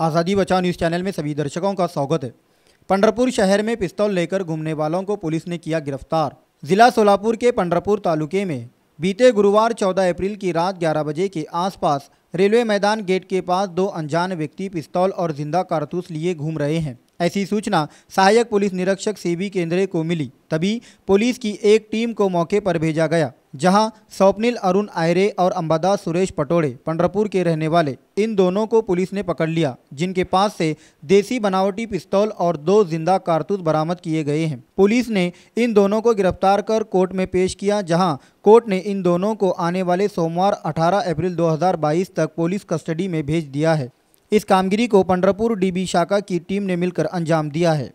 आज़ादी बचाओ news channel में सभी दर्शकों का स्वागत है पंडरपुर शहर में पिस्तौल लेकर घूमने वालों को पुलिस ने किया गिरफ्तार जिला सोलापुर के पंडरपुर तालुके में बीते गुरुवार 14 अप्रैल की रात 11 बजे के आसपास रेलवे मैदान गेट के पास दो अनजान व्यक्ति पिस्तौल और जिंदा कारतूस लिए घूम रहे हैं ऐसी सूचना सहायक पुलिस निरीक्षक सीबी केंद्रे को मिली तभी पुलिस की एक टीम को मौके पर भेजा गया जहां स्वप्निल अरुण आयरे और अंबादास सुरेश पटोड़े पंडरपुर के रहने वाले इन दोनों को पुलिस ने पकड़ लिया जिनके पास से देसी बनावटी पिस्तौल और दो जिंदा कारतूस बरामद किए गए हैं पुलिस ने इन दोनों को गिरफ्तार कर कोर्ट में पेश किया जहां कोर्ट ने इन दोनों को आने वाले सोमवार 18 अप्रैल 2022 तक पुलिस कस्टडी में भेज दिया है इस कामगिरी को पंडरपुर डी शाखा की टीम ने मिलकर अंजाम दिया है